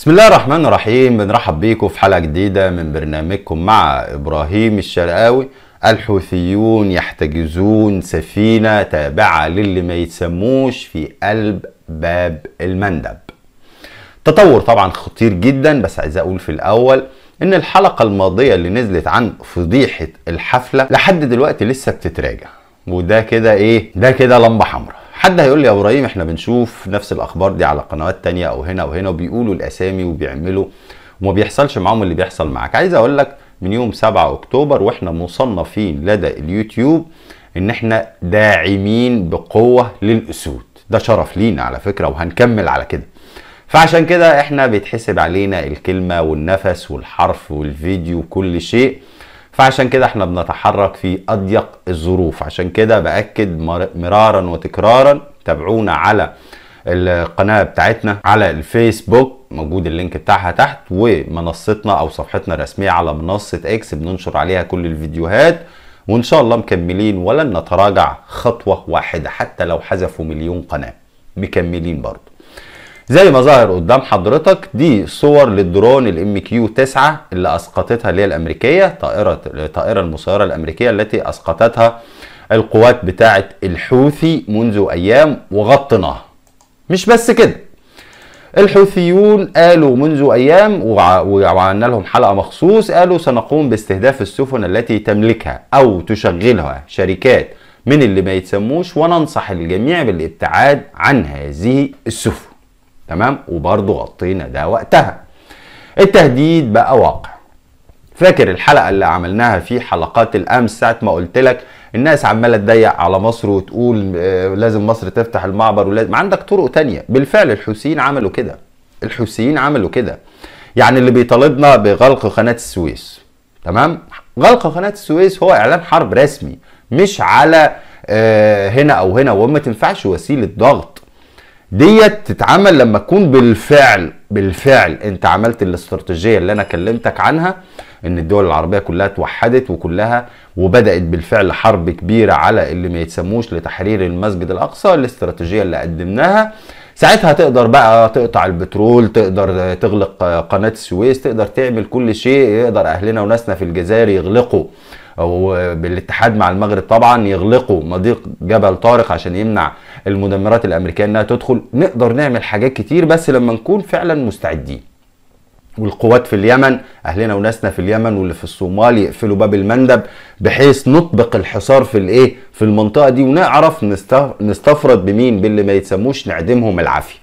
بسم الله الرحمن الرحيم بنرحب بيكم في حلقة جديدة من برنامجكم مع إبراهيم الشرقاوي الحوثيون يحتجزون سفينة تابعة للي ما يتسموش في قلب باب المندب تطور طبعا خطير جدا بس عايز أقول في الأول إن الحلقة الماضية اللي نزلت عن فضيحة الحفلة لحد دلوقتي لسه بتتراجع وده كده إيه ده كده لمبة حمراء حد هيقول لي يا ابراهيم احنا بنشوف نفس الاخبار دي على قنوات تانية او هنا وهنا وبيقولوا الاسامي وبيعملوا وما بيحصلش معاهم اللي بيحصل معاك عايز اقول لك من يوم 7 اكتوبر واحنا مصنفين لدى اليوتيوب ان احنا داعمين بقوه للاسود ده شرف لينا على فكره وهنكمل على كده فعشان كده احنا بيتحسب علينا الكلمه والنفس والحرف والفيديو وكل شيء فعشان كده احنا بنتحرك في اضيق الظروف عشان كده باكد مرارا وتكرارا تابعونا على القناه بتاعتنا على الفيسبوك موجود اللينك بتاعها تحت ومنصتنا او صفحتنا الرسميه على منصه اكس بننشر عليها كل الفيديوهات وان شاء الله مكملين ولن نتراجع خطوه واحده حتى لو حذفوا مليون قناه مكملين برضو زي ما ظاهر قدام حضرتك دي صور للدرون الام كيو 9 اللي اسقطتها اللي هي الامريكيه طائره الطائره المسيره الامريكيه التي اسقطتها القوات بتاعه الحوثي منذ ايام وغطيناها مش بس كده الحوثيون قالوا منذ ايام وعملنا لهم حلقه مخصوص قالوا سنقوم باستهداف السفن التي تملكها او تشغلها شركات من اللي ما يتسموش وننصح الجميع بالابتعاد عن هذه السفن تمام وبرضه غطينا ده وقتها التهديد بقى واقع فاكر الحلقة اللي عملناها في حلقات الأمس ساعة ما قلت لك الناس عمالة تضيق على مصر وتقول آه، لازم مصر تفتح المعبر ولازم عندك طرق تانية بالفعل الحوثيين عملوا كده الحوثيين عملوا كده يعني اللي بيطالبنا بغلق قناة السويس تمام غلق قناة السويس هو إعلان حرب رسمي مش على آه، هنا أو هنا وما تنفعش وسيلة ضغط ديت تتعمل لما تكون بالفعل بالفعل انت عملت الاستراتيجيه اللي انا كلمتك عنها ان الدول العربيه كلها توحدت وكلها وبدات بالفعل حرب كبيره على اللي ما يتسموش لتحرير المسجد الاقصى الاستراتيجيه اللي قدمناها ساعتها تقدر بقى تقطع البترول تقدر تغلق قناه السويس تقدر تعمل كل شيء يقدر اهلنا وناسنا في الجزائر يغلقوا وبالاتحاد مع المغرب طبعا يغلقوا مضيق جبل طارق عشان يمنع المدمرات الامريكيه انها تدخل نقدر نعمل حاجات كتير بس لما نكون فعلا مستعدين والقوات في اليمن اهلنا وناسنا في اليمن واللي في الصومال يقفلوا باب المندب بحيث نطبق الحصار في الايه في المنطقه دي ونعرف نستفرد بمين باللي ما يتسموش نعدمهم العافيه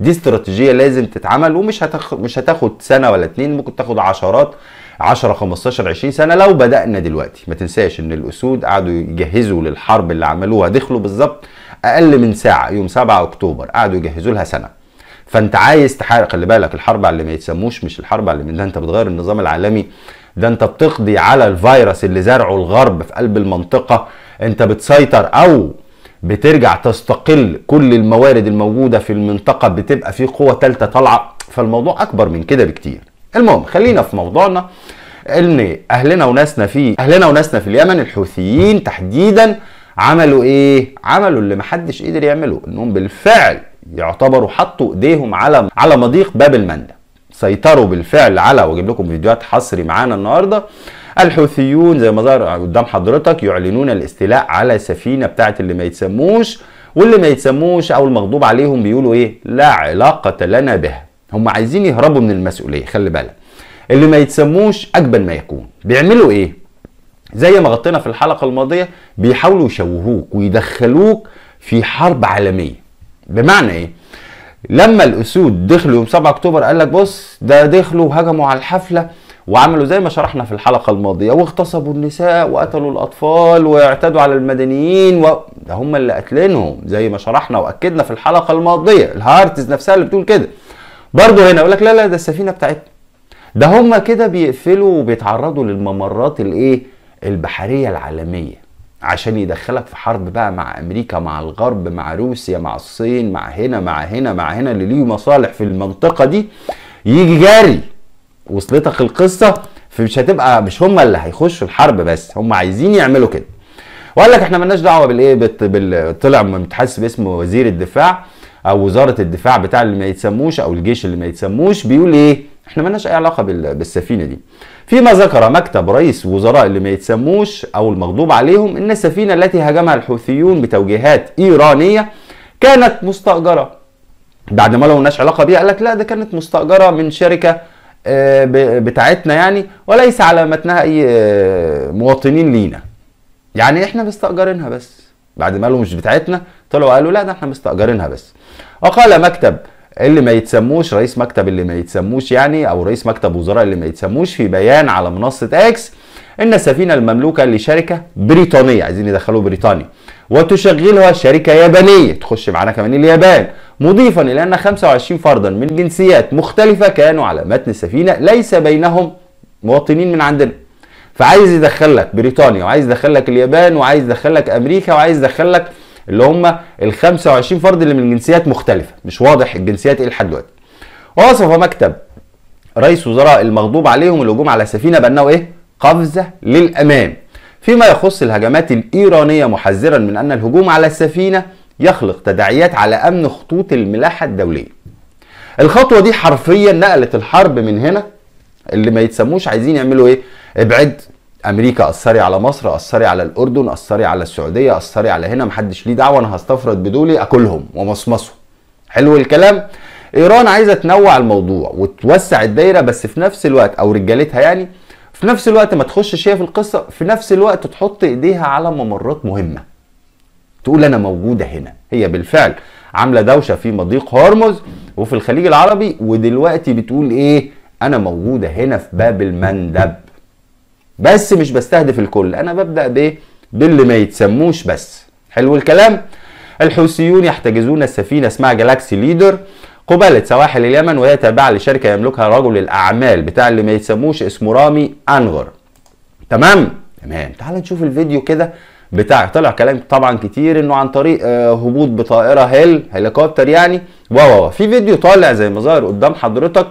دي استراتيجيه لازم تتعمل ومش هتاخد مش هتاخد سنه ولا اتنين ممكن تاخد عشرات 10 15 20 سنه لو بدانا دلوقتي ما تنساش ان الاسود قعدوا يجهزوا للحرب اللي عملوها دخلوا بالظبط اقل من ساعه يوم 7 اكتوبر قعدوا يجهزوا لها سنه فانت عايز تحارب خلي بالك الحرب على اللي ما يتسموش مش الحرب على اللي من ده انت بتغير النظام العالمي ده انت بتقضي على الفيروس اللي زرعه الغرب في قلب المنطقه انت بتسيطر او بترجع تستقل كل الموارد الموجوده في المنطقه بتبقى في قوه ثالثه طالعه فالموضوع اكبر من كده بكتير المهم خلينا في موضوعنا ان اهلنا وناسنا في اهلنا وناسنا في اليمن الحوثيين تحديدا عملوا ايه؟ عملوا اللي محدش قدر يعمله انهم بالفعل يعتبروا حطوا ايديهم على على مضيق باب المندب سيطروا بالفعل على واجيب لكم فيديوهات حصري معانا النهارده الحوثيون زي ما ظهر قدام حضرتك يعلنون الاستيلاء على سفينه بتاعه اللي ما يتسموش واللي ما يتسموش او المغضوب عليهم بيقولوا ايه لا علاقه لنا بها هم عايزين يهربوا من المسؤوليه خلي بالك اللي ما يتسموش اجبن ما يكون بيعملوا ايه زي ما غطينا في الحلقه الماضيه بيحاولوا يشوهوك ويدخلوك في حرب عالميه بمعنى ايه لما الاسود دخلوا يوم 7 اكتوبر قال لك بص ده دخلوا وهجموا على الحفله وعملوا زي ما شرحنا في الحلقه الماضيه واغتصبوا النساء وقتلوا الاطفال واعتدوا على المدنيين و... ده هم اللي قاتلينهم زي ما شرحنا واكدنا في الحلقه الماضيه الهارتز نفسها اللي بتقول كده برضه هنا يقول لك لا لا ده السفينه بتاعتنا ده هم كده بيقفلوا وبيتعرضوا للممرات الايه البحريه العالميه عشان يدخلك في حرب بقى مع امريكا مع الغرب مع روسيا مع الصين مع هنا مع هنا مع هنا اللي ليه مصالح في المنطقه دي يجي جاري وصلتك القصه فمش هتبقى مش هم اللي هيخشوا الحرب بس هم عايزين يعملوا كده وقال لك احنا مالناش دعوه بالايه بال... طلع متحس باسم وزير الدفاع او وزاره الدفاع بتاع اللي ما يتسموش او الجيش اللي ما يتسموش بيقول ايه احنا مالناش اي علاقه بالسفينه دي فيما ذكر مكتب رئيس وزراء اللي ما يتسموش او المغضوب عليهم ان السفينه التي هاجمها الحوثيون بتوجيهات ايرانيه كانت مستاجره بعد ما لو مالناش علاقه بيها قال لك لا ده كانت مستاجره من شركه آه، بتاعتنا يعني وليس على متنها اي آه، مواطنين لينا يعني احنا مستاجرينها بس بعد ما قالوا مش بتاعتنا طلعوا قالوا لا ده احنا مستاجرينها بس وقال مكتب اللي ما يتسموش رئيس مكتب اللي ما يتسموش يعني او رئيس مكتب وزراء اللي ما يتسموش في بيان على منصه اكس ان السفينه المملوكه لشركه بريطانيه عايزين يدخلوا بريطانيا وتشغلها شركه يابانيه تخش معانا كمان اليابان مضيفا الى ان 25 فردا من جنسيات مختلفه كانوا على متن السفينه ليس بينهم مواطنين من عندنا فعايز يدخلك بريطانيا وعايز يدخلك اليابان وعايز يدخلك امريكا وعايز يدخلك اللي هم ال 25 فرد اللي من جنسيات مختلفه مش واضح الجنسيات ايه لحد دلوقتي وصف مكتب رئيس وزراء المغضوب عليهم الهجوم على السفينه بانه ايه قفزه للامام فيما يخص الهجمات الايرانيه محذرا من ان الهجوم على السفينه يخلق تداعيات على امن خطوط الملاحه الدوليه الخطوه دي حرفيا نقلت الحرب من هنا اللي ما يتسموش عايزين يعملوا ايه ابعد امريكا اثري على مصر اثري على الاردن اثري على السعوديه اثري على هنا محدش ليه دعوه انا هستفرد بدولي اكلهم ومصمصهم حلو الكلام ايران عايزه تنوع الموضوع وتوسع الدايره بس في نفس الوقت او رجالتها يعني في نفس الوقت ما تخشش هي في القصه في نفس الوقت تحط ايديها على ممرات مهمه تقول انا موجوده هنا هي بالفعل عامله دوشه في مضيق هرمز وفي الخليج العربي ودلوقتي بتقول ايه انا موجوده هنا في باب المندب بس مش بستهدف الكل انا ببدا بايه باللي ما يتسموش بس حلو الكلام الحوثيون يحتجزون السفينه اسمها جالاكسي ليدر قبالة سواحل اليمن وهي تابعة لشركة يملكها رجل الأعمال بتاع اللي ما يتسموش اسمه رامي أنغر تمام تمام تعال نشوف الفيديو كده بتاع طلع كلام طبعا كتير انه عن طريق آه، هبوط بطائرة هيل هليكوبتر يعني و في فيديو طالع زي ما ظاهر قدام حضرتك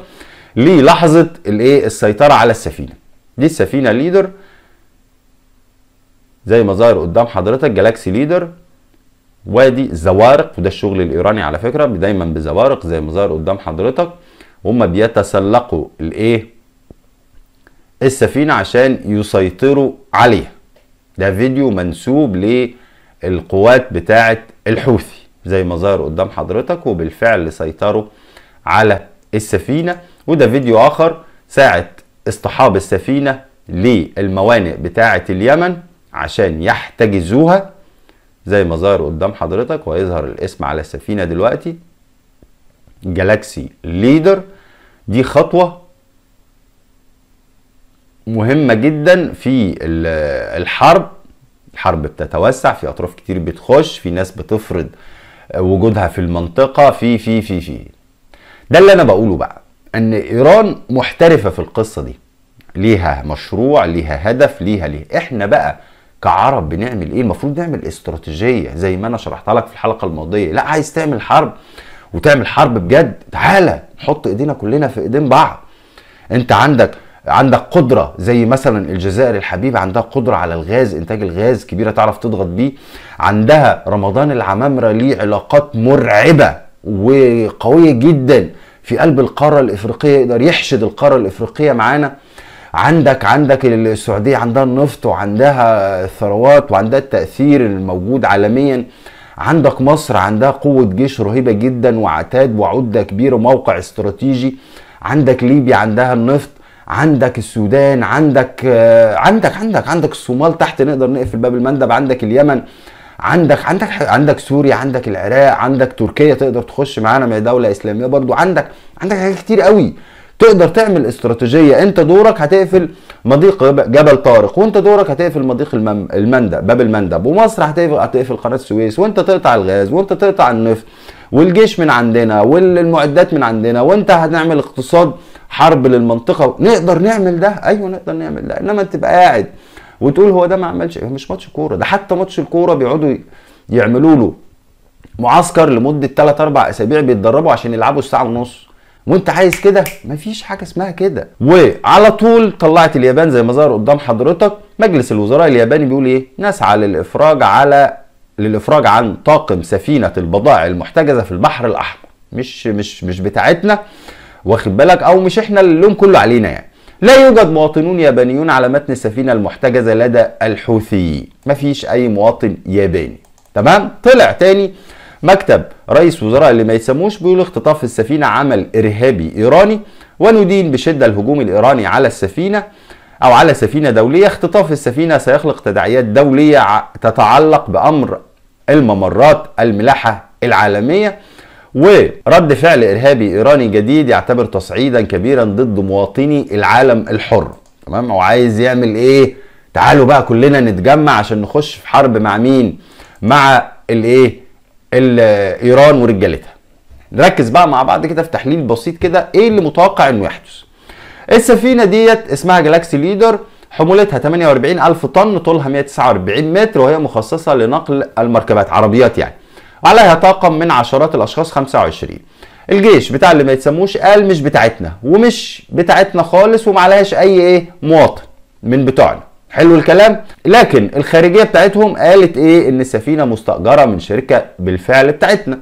للحظة الايه السيطرة على السفينة دي السفينه ليدر زي ما ظاهر قدام حضرتك جالاكسي ليدر وادي زوارق وده الشغل الايراني على فكره دايما بزوارق زي ما ظاهر قدام حضرتك وهم بيتسلقوا الايه السفينه عشان يسيطروا عليها ده فيديو منسوب للقوات بتاعه الحوثي زي ما ظاهر قدام حضرتك وبالفعل سيطروا على السفينه وده فيديو اخر ساعه اصطحاب السفينة للموانئ بتاعة اليمن عشان يحتجزوها زي ما ظهر قدام حضرتك ويظهر الاسم على السفينة دلوقتي جالاكسي ليدر دي خطوة مهمة جدا في الحرب الحرب بتتوسع في اطراف كتير بتخش في ناس بتفرض وجودها في المنطقة في في في في ده اللي انا بقوله بقى ان ايران محترفه في القصه دي ليها مشروع ليها هدف ليها ليه احنا بقى كعرب بنعمل ايه المفروض نعمل استراتيجيه زي ما انا شرحتها لك في الحلقه الماضيه لا عايز تعمل حرب وتعمل حرب بجد تعالى نحط ايدينا كلنا في ايدين بعض انت عندك عندك قدرة زي مثلا الجزائر الحبيبة عندها قدرة على الغاز إنتاج الغاز كبيرة تعرف تضغط بيه عندها رمضان العمامرة ليه علاقات مرعبة وقوية جدا في قلب القاره الافريقيه يقدر يحشد القاره الافريقيه معانا عندك عندك السعوديه عندها النفط وعندها الثروات وعندها التاثير الموجود عالميا عندك مصر عندها قوه جيش رهيبه جدا وعتاد وعده كبيره وموقع استراتيجي عندك ليبيا عندها النفط عندك السودان عندك آه، عندك عندك عندك الصومال تحت نقدر نقفل باب المندب عندك اليمن عندك عندك عندك سوريا عندك العراق عندك تركيا تقدر تخش معانا ما دوله اسلاميه برضو عندك عندك حاجات كتير قوي تقدر تعمل استراتيجيه انت دورك هتقفل مضيق جبل طارق وانت دورك هتقفل مضيق المم... المندب باب المندب ومصر هتقفل هتقفل قناه السويس وانت تقطع الغاز وانت تقطع النفط والجيش من عندنا والمعدات من عندنا وانت هنعمل اقتصاد حرب للمنطقه نقدر نعمل ده ايوه نقدر نعمل ده انما تبقى قاعد وتقول هو ده ما عملش مش ماتش كوره ده حتى ماتش الكوره بيقعدوا يعملوا له معسكر لمده 3 4 اسابيع بيتدربوا عشان يلعبوا الساعه ونص وانت عايز كده مفيش حاجه اسمها كده وعلى طول طلعت اليابان زي ما ظهر قدام حضرتك مجلس الوزراء الياباني بيقول ايه نسعى للافراج على للافراج عن طاقم سفينه البضائع المحتجزه في البحر الاحمر مش مش مش بتاعتنا واخد بالك او مش احنا اللوم كله علينا يعني لا يوجد مواطنون يابانيون على متن السفينة المحتجزة لدى الحوثيين مفيش أي مواطن ياباني تمام طلع تاني مكتب رئيس وزراء اللي ما يسموش بيقول اختطاف السفينة عمل إرهابي إيراني وندين بشدة الهجوم الإيراني على السفينة أو على سفينة دولية اختطاف السفينة سيخلق تداعيات دولية تتعلق بأمر الممرات الملاحة العالمية ورد فعل إرهابي إيراني جديد يعتبر تصعيدا كبيرا ضد مواطني العالم الحر تمام وعايز يعمل إيه تعالوا بقى كلنا نتجمع عشان نخش في حرب مع مين مع الايه ايران ورجالتها نركز بقى مع بعض كده في تحليل بسيط كده ايه اللي متوقع انه يحدث السفينه ديت اسمها جالاكسي ليدر حمولتها 48 ألف طن طولها 149 متر وهي مخصصة لنقل المركبات عربيات يعني عليها طاقم من عشرات الاشخاص 25 الجيش بتاع اللي ما يتسموش قال مش بتاعتنا ومش بتاعتنا خالص وما عليهاش اي ايه مواطن من بتوعنا حلو الكلام لكن الخارجيه بتاعتهم قالت ايه ان السفينه مستاجره من شركه بالفعل بتاعتنا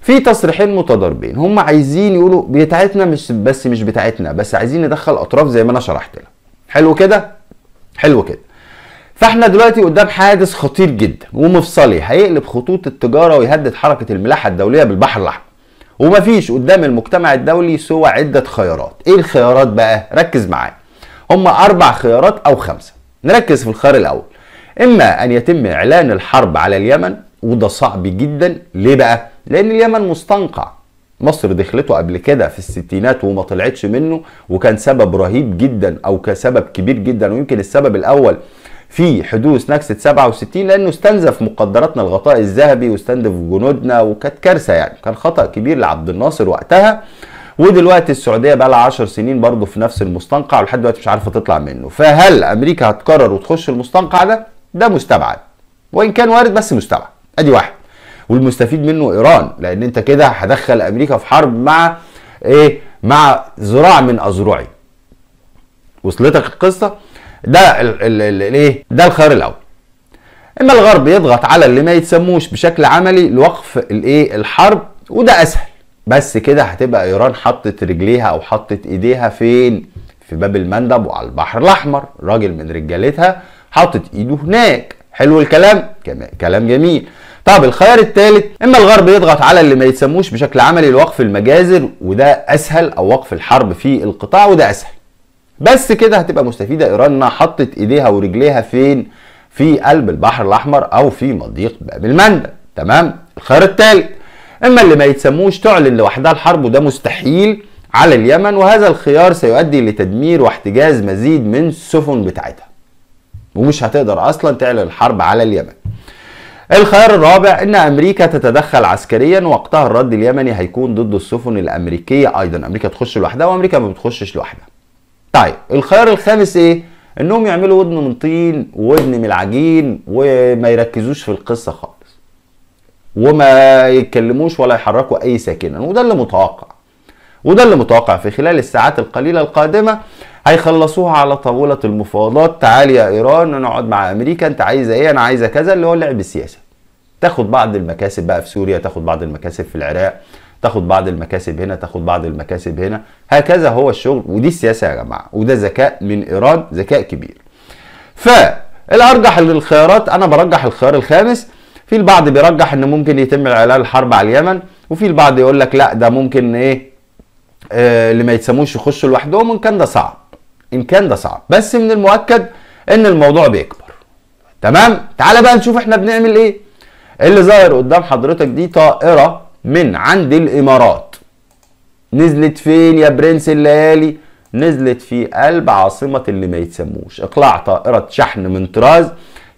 في تصريحين متضاربين هم عايزين يقولوا بتاعتنا مش بس مش بتاعتنا بس عايزين ندخل اطراف زي ما انا شرحت لك حلو كده حلو كده فاحنا دلوقتي قدام حادث خطير جدا ومفصلي هيقلب خطوط التجاره ويهدد حركه الملاحه الدوليه بالبحر الاحمر ومفيش قدام المجتمع الدولي سوى عده خيارات ايه الخيارات بقى ركز معايا هما اربع خيارات او خمسه نركز في الخيار الاول اما ان يتم اعلان الحرب على اليمن وده صعب جدا ليه بقى لان اليمن مستنقع مصر دخلته قبل كده في الستينات وما طلعتش منه وكان سبب رهيب جدا او كسبب كبير جدا ويمكن السبب الاول في حدوث نكسه 67 لانه استنزف مقدراتنا الغطاء الذهبي واستنزف جنودنا وكانت كارثه يعني كان خطا كبير لعبد الناصر وقتها ودلوقتي السعوديه بقى لها 10 سنين برضه في نفس المستنقع ولحد دلوقتي مش عارفه تطلع منه فهل امريكا هتقرر وتخش المستنقع ده ده مستبعد وان كان وارد بس مستبعد ادي واحد والمستفيد منه ايران لان انت كده هدخل امريكا في حرب مع ايه مع ذراع من اذرعي وصلتك القصه ده الايه ده الخيار الاول اما الغرب يضغط على اللي ما يتسموش بشكل عملي لوقف الايه الحرب وده اسهل بس كده هتبقى ايران حطت رجليها او حطت ايديها فين في باب المندب وعلى البحر الاحمر راجل من رجالتها حطت ايده هناك حلو الكلام كلام جميل طب الخيار الثالث اما الغرب يضغط على اللي ما يتسموش بشكل عملي لوقف المجازر وده اسهل او وقف الحرب في القطاع وده اسهل بس كده هتبقى مستفيده ايران انها حطت ايديها ورجليها فين في قلب البحر الاحمر او في مضيق باب المندب تمام الخيار الثالث اما اللي ما يتسموش تعلن لوحدها الحرب وده مستحيل على اليمن وهذا الخيار سيؤدي لتدمير واحتجاز مزيد من السفن بتاعتها ومش هتقدر اصلا تعلن الحرب على اليمن الخيار الرابع ان امريكا تتدخل عسكريا وقتها الرد اليمني هيكون ضد السفن الامريكيه ايضا امريكا تخش لوحدها وامريكا ما بتخشش لوحدها طيب الخيار الخامس ايه انهم يعملوا ودن من طين وودن من العجين وما يركزوش في القصه خالص وما يتكلموش ولا يحركوا اي ساكنا وده اللي متوقع وده اللي متوقع في خلال الساعات القليله القادمه هيخلصوها على طاوله المفاوضات تعالي يا ايران نقعد مع امريكا انت عايزه ايه انا عايزه كذا اللي هو لعب السياسه تاخد بعض المكاسب بقى في سوريا تاخد بعض المكاسب في العراق تاخد بعض المكاسب هنا تاخد بعض المكاسب هنا هكذا هو الشغل ودي السياسه يا جماعه وده ذكاء من ايران ذكاء كبير فالارجح للخيارات انا برجح الخيار الخامس في البعض بيرجح ان ممكن يتم اعلان الحرب على اليمن وفي البعض يقول لك لا ده ممكن ايه آه اللي ما يتسموش يخشوا لوحدهم ان كان ده صعب ان كان ده صعب بس من المؤكد ان الموضوع بيكبر تمام تعال بقى نشوف احنا بنعمل ايه اللي ظاهر قدام حضرتك دي طائره من عند الامارات نزلت فين يا برنس الليالي نزلت في قلب عاصمة اللي ما يتسموش اقلاع طائرة شحن من طراز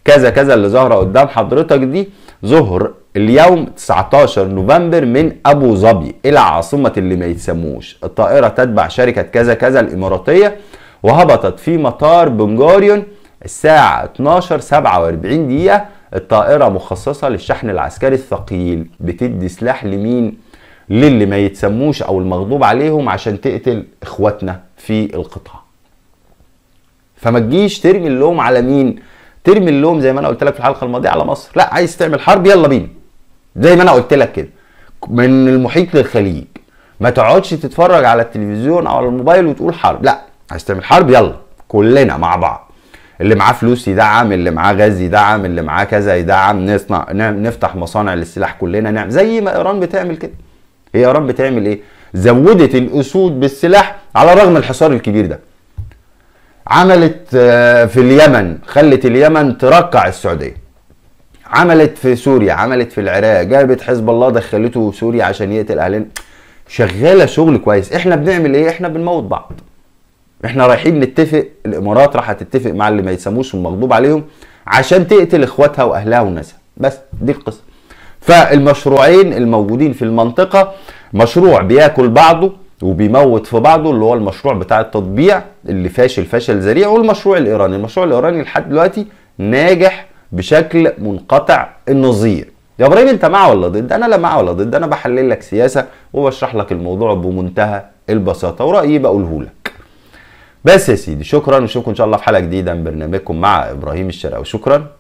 كذا كذا اللي ظاهرة قدام حضرتك دي ظهر اليوم 19 نوفمبر من ابو ظبي الى عاصمة اللي ما يتسموش الطائرة تتبع شركة كذا كذا الاماراتية وهبطت في مطار بنجوريون الساعة 12 47 دقيقة الطائرة مخصصة للشحن العسكري الثقيل بتدي سلاح لمين؟ للي ما يتسموش أو المغضوب عليهم عشان تقتل إخواتنا في القطاع فما تجيش ترمي اللوم على مين؟ ترمي اللوم زي ما أنا قلت لك في الحلقة الماضية على مصر لا عايز تعمل حرب يلا بينا زي ما أنا قلت لك كده من المحيط للخليج ما تقعدش تتفرج على التلفزيون او على الموبايل وتقول حرب لا عايز تعمل حرب يلا كلنا مع بعض اللي معاه فلوس يدعم اللي معاه غاز يدعم اللي معاه كذا يدعم نصنع نعم، نفتح مصانع للسلاح كلنا نعمل زي ما ايران بتعمل كده هي ايران بتعمل ايه زودت الاسود بالسلاح على رغم الحصار الكبير ده عملت آه، في اليمن خلت اليمن ترقع السعوديه عملت في سوريا عملت في العراق جابت حزب الله دخلته سوريا عشان يقتل اهلنا شغاله شغل كويس احنا بنعمل ايه احنا بنموت بعض احنا رايحين نتفق الامارات راح تتفق مع اللي ما يسموش المغضوب عليهم عشان تقتل اخواتها واهلها وناسها بس دي القصه فالمشروعين الموجودين في المنطقه مشروع بياكل بعضه وبيموت في بعضه اللي هو المشروع بتاع التطبيع اللي فاشل فشل ذريع والمشروع الايراني المشروع الايراني لحد دلوقتي ناجح بشكل منقطع النظير يا ابراهيم انت مع ولا ضد انا لا مع ولا ضد انا بحلل لك سياسه وبشرح لك الموضوع بمنتهى البساطه ورايي بقوله لك بس يا سيدي شكرا نشوفكم ان شاء الله في حلقه جديده من برنامجكم مع ابراهيم الشرقاوي شكرا